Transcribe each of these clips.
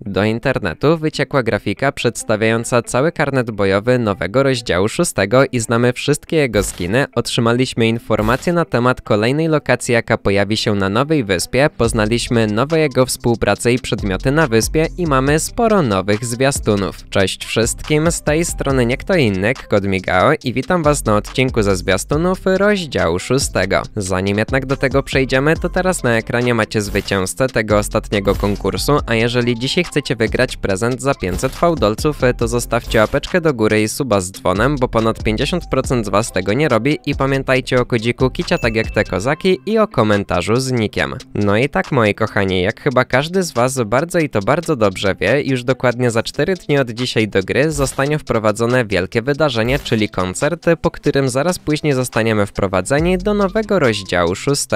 Do internetu wyciekła grafika przedstawiająca cały karnet bojowy nowego rozdziału 6 i znamy wszystkie jego skiny. Otrzymaliśmy informacje na temat kolejnej lokacji, jaka pojawi się na nowej wyspie, poznaliśmy nowe jego współprace i przedmioty na wyspie i mamy sporo nowych zwiastunów. Cześć wszystkim, z tej strony nie kto inny, Kod i witam was na odcinku ze zwiastunów rozdziału 6. Zanim jednak do tego przejdziemy, to teraz na ekranie macie zwycięzcę tego ostatniego konkursu, a jeżeli dzisiaj chcecie wygrać prezent za 500 fałdolców, e, to zostawcie łapeczkę do góry i suba z dzwonem, bo ponad 50% z was tego nie robi i pamiętajcie o kodziku kicia tak jak te kozaki i o komentarzu z nikiem. No i tak moi kochani, jak chyba każdy z was bardzo i to bardzo dobrze wie, już dokładnie za 4 dni od dzisiaj do gry zostanie wprowadzone wielkie wydarzenie, czyli koncert, po którym zaraz później zostaniemy wprowadzeni do nowego rozdziału 6.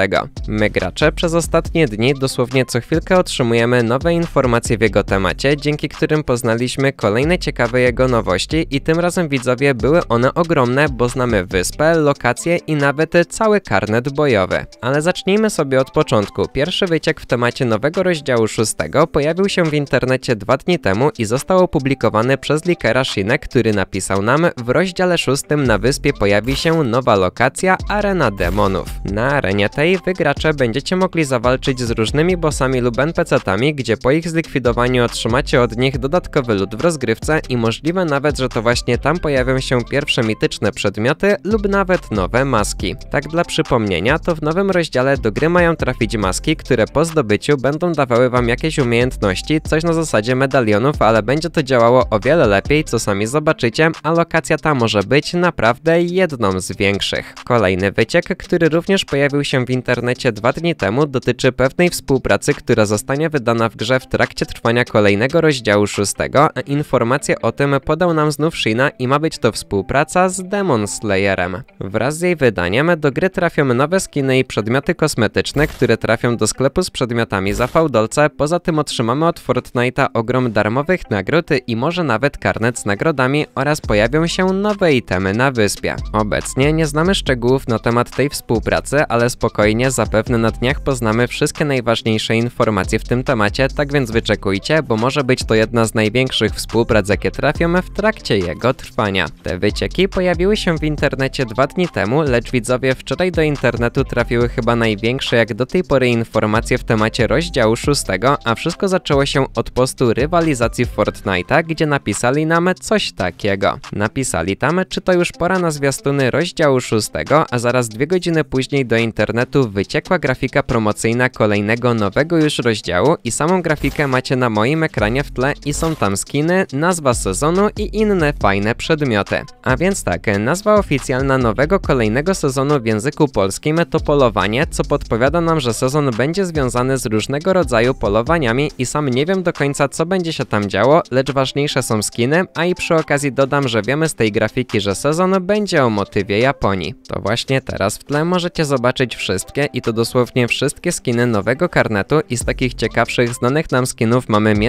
My gracze przez ostatnie dni dosłownie co chwilkę otrzymujemy nowe informacje w jego jego temacie, dzięki którym poznaliśmy kolejne ciekawe jego nowości i tym razem widzowie były one ogromne, bo znamy wyspę, lokacje i nawet cały karnet bojowy. Ale zacznijmy sobie od początku. Pierwszy wyciek w temacie nowego rozdziału 6 pojawił się w internecie dwa dni temu i został opublikowany przez Likera Shine, który napisał nam w rozdziale 6 na wyspie pojawi się nowa lokacja Arena Demonów. Na arenie tej wygracze będziecie mogli zawalczyć z różnymi bossami lub NPC-tami, gdzie po ich zlikwidowaniu kupowaniu otrzymacie od nich dodatkowy lód w rozgrywce i możliwe nawet, że to właśnie tam pojawią się pierwsze mityczne przedmioty lub nawet nowe maski. Tak dla przypomnienia, to w nowym rozdziale do gry mają trafić maski, które po zdobyciu będą dawały wam jakieś umiejętności, coś na zasadzie medalionów, ale będzie to działało o wiele lepiej, co sami zobaczycie, a lokacja ta może być naprawdę jedną z większych. Kolejny wyciek, który również pojawił się w internecie dwa dni temu, dotyczy pewnej współpracy, która zostanie wydana w grze w trakcie trwania zakończenia kolejnego rozdziału szóstego, a informację o tym podał nam znów Shina i ma być to współpraca z Demon Slayerem. Wraz z jej wydaniem do gry trafią nowe skiny i przedmioty kosmetyczne, które trafią do sklepu z przedmiotami za fałdolce, poza tym otrzymamy od Fortnite'a ogrom darmowych nagród i może nawet karnet z nagrodami oraz pojawią się nowe itemy na wyspie. Obecnie nie znamy szczegółów na temat tej współpracy, ale spokojnie zapewne na dniach poznamy wszystkie najważniejsze informacje w tym temacie, tak więc wyczekujcie bo może być to jedna z największych współprac, jakie trafią w trakcie jego trwania. Te wycieki pojawiły się w internecie dwa dni temu, lecz widzowie wczoraj do internetu trafiły chyba największe jak do tej pory informacje w temacie rozdziału 6, a wszystko zaczęło się od postu rywalizacji Fortnite'a, gdzie napisali nam coś takiego. Napisali tam, czy to już pora na zwiastuny rozdziału 6, a zaraz dwie godziny później do internetu wyciekła grafika promocyjna kolejnego nowego już rozdziału i samą grafikę macie na moim ekranie w tle i są tam skiny, nazwa sezonu i inne fajne przedmioty. A więc tak, nazwa oficjalna nowego kolejnego sezonu w języku polskim to polowanie, co podpowiada nam, że sezon będzie związany z różnego rodzaju polowaniami i sam nie wiem do końca co będzie się tam działo, lecz ważniejsze są skiny, a i przy okazji dodam, że wiemy z tej grafiki, że sezon będzie o motywie Japonii. To właśnie teraz w tle możecie zobaczyć wszystkie i to dosłownie wszystkie skiny nowego karnetu i z takich ciekawszych znanych nam skinów mamy mamy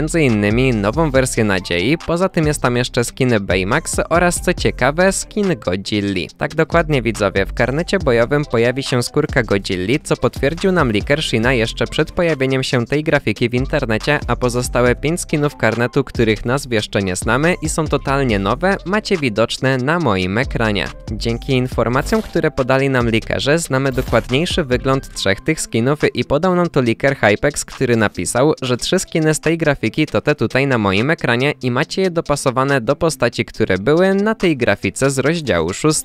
m.in. nową wersję Nadziei, poza tym jest tam jeszcze skin Baymax oraz co ciekawe skin Godzilli. Tak dokładnie widzowie, w karnecie bojowym pojawi się skórka Godzilli, co potwierdził nam Liker Shina jeszcze przed pojawieniem się tej grafiki w internecie, a pozostałe 5 skinów karnetu, których nazw jeszcze nie znamy i są totalnie nowe, macie widoczne na moim ekranie. Dzięki informacjom, które podali nam likerzy, znamy dokładniejszy wygląd trzech tych skinów i podał nam to liker Hypex, który napisał, że trzy skiny z tej grafiki grafiki to te tutaj na moim ekranie i macie je dopasowane do postaci, które były na tej grafice z rozdziału 6.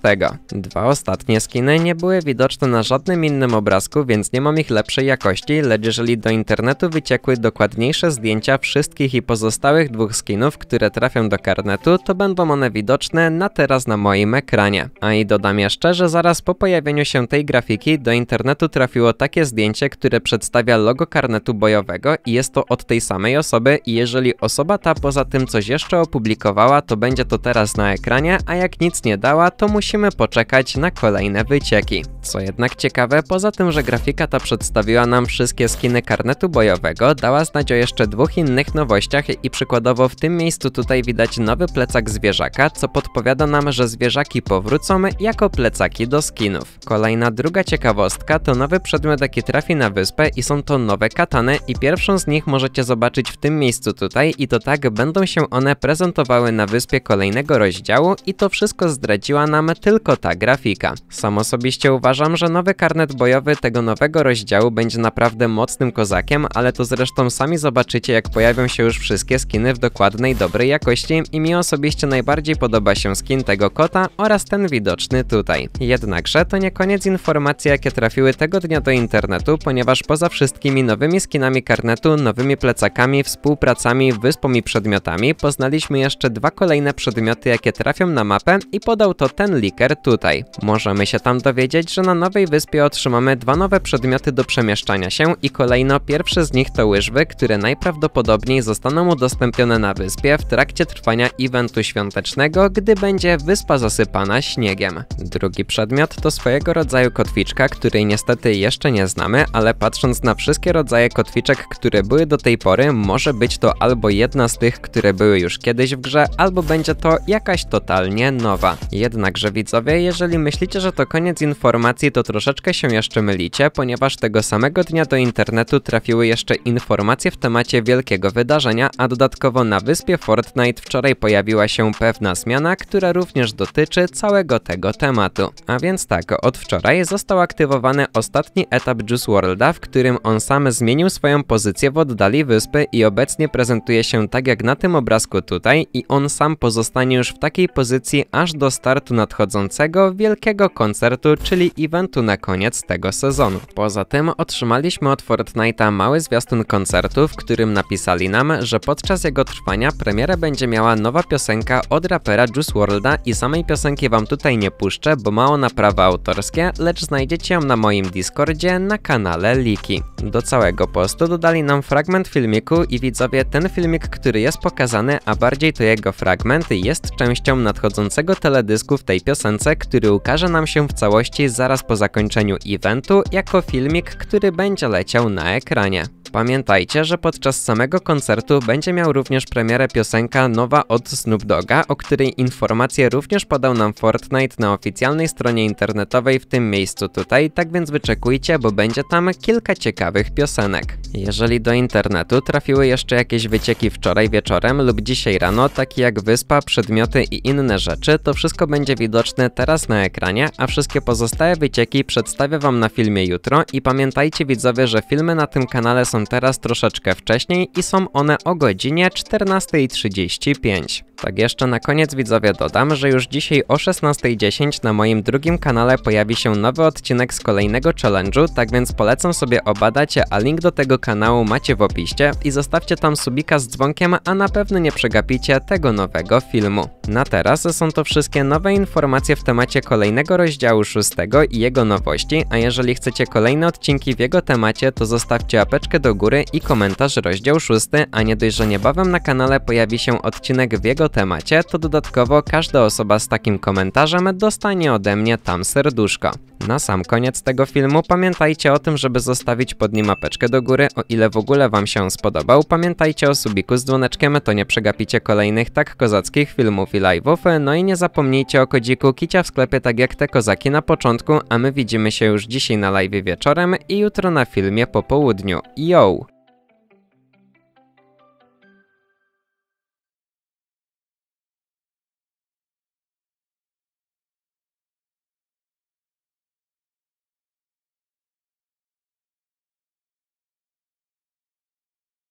Dwa ostatnie skiny nie były widoczne na żadnym innym obrazku, więc nie mam ich lepszej jakości, lecz jeżeli do internetu wyciekły dokładniejsze zdjęcia wszystkich i pozostałych dwóch skinów, które trafią do karnetu, to będą one widoczne na teraz na moim ekranie. A i dodam jeszcze, że zaraz po pojawieniu się tej grafiki do internetu trafiło takie zdjęcie, które przedstawia logo karnetu bojowego i jest to od tej samej osoby, osoby i jeżeli osoba ta poza tym coś jeszcze opublikowała, to będzie to teraz na ekranie, a jak nic nie dała, to musimy poczekać na kolejne wycieki. Co jednak ciekawe, poza tym, że grafika ta przedstawiła nam wszystkie skiny karnetu bojowego, dała znać o jeszcze dwóch innych nowościach i przykładowo w tym miejscu tutaj widać nowy plecak zwierzaka, co podpowiada nam, że zwierzaki powrócą jako plecaki do skinów. Kolejna druga ciekawostka to nowy przedmiot jaki trafi na wyspę i są to nowe katany i pierwszą z nich możecie zobaczyć w tym miejscu tutaj i to tak będą się one prezentowały na wyspie kolejnego rozdziału i to wszystko zdradziła nam tylko ta grafika. Sam osobiście uważam, że nowy karnet bojowy tego nowego rozdziału będzie naprawdę mocnym kozakiem, ale to zresztą sami zobaczycie jak pojawią się już wszystkie skiny w dokładnej dobrej jakości i mi osobiście najbardziej podoba się skin tego kota oraz ten widoczny tutaj. Jednakże to nie koniec informacji jakie trafiły tego dnia do internetu, ponieważ poza wszystkimi nowymi skinami karnetu, nowymi plecakami, współpracami, wyspą i przedmiotami poznaliśmy jeszcze dwa kolejne przedmioty, jakie trafią na mapę i podał to ten liker tutaj. Możemy się tam dowiedzieć, że na nowej wyspie otrzymamy dwa nowe przedmioty do przemieszczania się i kolejno pierwsze z nich to łyżwy, które najprawdopodobniej zostaną udostępnione na wyspie w trakcie trwania eventu świątecznego, gdy będzie wyspa zasypana śniegiem. Drugi przedmiot to swojego rodzaju kotwiczka, której niestety jeszcze nie znamy, ale patrząc na wszystkie rodzaje kotwiczek, które były do tej pory, może być to albo jedna z tych, które były już kiedyś w grze, albo będzie to jakaś totalnie nowa. Jednakże widzowie, jeżeli myślicie, że to koniec informacji, to troszeczkę się jeszcze mylicie, ponieważ tego samego dnia do internetu trafiły jeszcze informacje w temacie wielkiego wydarzenia, a dodatkowo na wyspie Fortnite wczoraj pojawiła się pewna zmiana, która również dotyczy całego tego tematu. A więc tak, od wczoraj został aktywowany ostatni etap Juice Worlda, w którym on sam zmienił swoją pozycję w oddali wyspy i i obecnie prezentuje się tak jak na tym obrazku tutaj i on sam pozostanie już w takiej pozycji aż do startu nadchodzącego wielkiego koncertu, czyli eventu na koniec tego sezonu. Poza tym otrzymaliśmy od Fortnite'a mały zwiastun koncertu, w którym napisali nam, że podczas jego trwania premiera będzie miała nowa piosenka od rapera Juice WRLD'a i samej piosenki wam tutaj nie puszczę, bo ma ona prawa autorskie, lecz znajdziecie ją na moim Discordzie na kanale Liki. Do całego postu dodali nam fragment filmiku drogi widzowie, ten filmik, który jest pokazany, a bardziej to jego fragment, jest częścią nadchodzącego teledysku w tej piosence, który ukaże nam się w całości zaraz po zakończeniu eventu, jako filmik, który będzie leciał na ekranie. Pamiętajcie, że podczas samego koncertu będzie miał również premierę piosenka nowa od Snoop Doga, o której informację również podał nam Fortnite na oficjalnej stronie internetowej w tym miejscu tutaj, tak więc wyczekujcie, bo będzie tam kilka ciekawych piosenek. Jeżeli do internetu trafiły były jeszcze jakieś wycieki wczoraj wieczorem lub dzisiaj rano, takie jak wyspa, przedmioty i inne rzeczy, to wszystko będzie widoczne teraz na ekranie, a wszystkie pozostałe wycieki przedstawię Wam na filmie jutro i pamiętajcie widzowie, że filmy na tym kanale są teraz troszeczkę wcześniej i są one o godzinie 14.35. Tak jeszcze na koniec widzowie dodam, że już dzisiaj o 16.10 na moim drugim kanale pojawi się nowy odcinek z kolejnego challenge'u, tak więc polecam sobie obadać, a link do tego kanału macie w opisie i zostawcie tam subika z dzwonkiem, a na pewno nie przegapicie tego nowego filmu. Na teraz są to wszystkie nowe informacje w temacie kolejnego rozdziału 6 i jego nowości, a jeżeli chcecie kolejne odcinki w jego temacie, to zostawcie apeczkę do góry i komentarz rozdział 6, a nie dość, że niebawem na kanale pojawi się odcinek w jego temacie, to dodatkowo każda osoba z takim komentarzem dostanie ode mnie tam serduszko. Na sam koniec tego filmu pamiętajcie o tym, żeby zostawić pod nim apeczkę do góry, o ile w ogóle wam się spodobał. Pamiętajcie o subiku z dzwoneczkiem, to nie przegapicie kolejnych tak kozackich filmów i live'ów. No i nie zapomnijcie o kodziku Kicia w sklepie tak jak te kozaki na początku, a my widzimy się już dzisiaj na live wieczorem i jutro na filmie po południu. Yo!